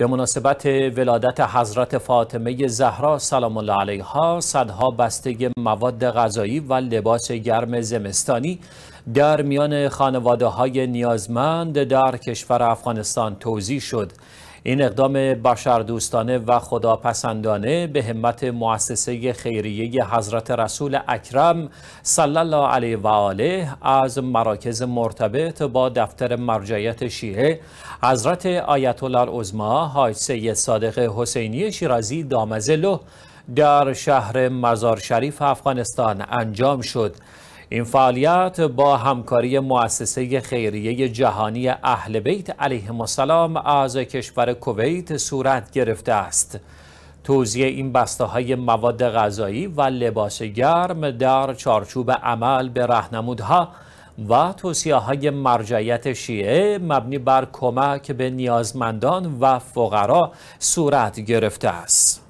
به مناسبت ولادت حضرت فاطمه زهرا سلام الله علیها صدها بسته مواد غذایی و لباس گرم زمستانی در میان خانواده های نیازمند در کشور افغانستان توزیع شد این اقدام بشردوستانه و خداپسندانه به همت مؤسسه خیریه حضرت رسول اکرم صلی الله علیه و آله از مراکز مرتبط با دفتر مرجعیت شیعه حضرت آیت الله العظما حاج سید صادق حسینی شیرازی دامزلو در شهر مزار شریف افغانستان انجام شد این فعالیت با همکاری مؤسسه خیریه جهانی اهل بیت علیهم السلام از کشور کویت صورت گرفته است. توزیع این بسته های مواد غذایی و لباس گرم در چارچوب عمل به رهنمودها و توصیه های مرجعیت شیعه مبنی بر کمک به نیازمندان و فقرا صورت گرفته است.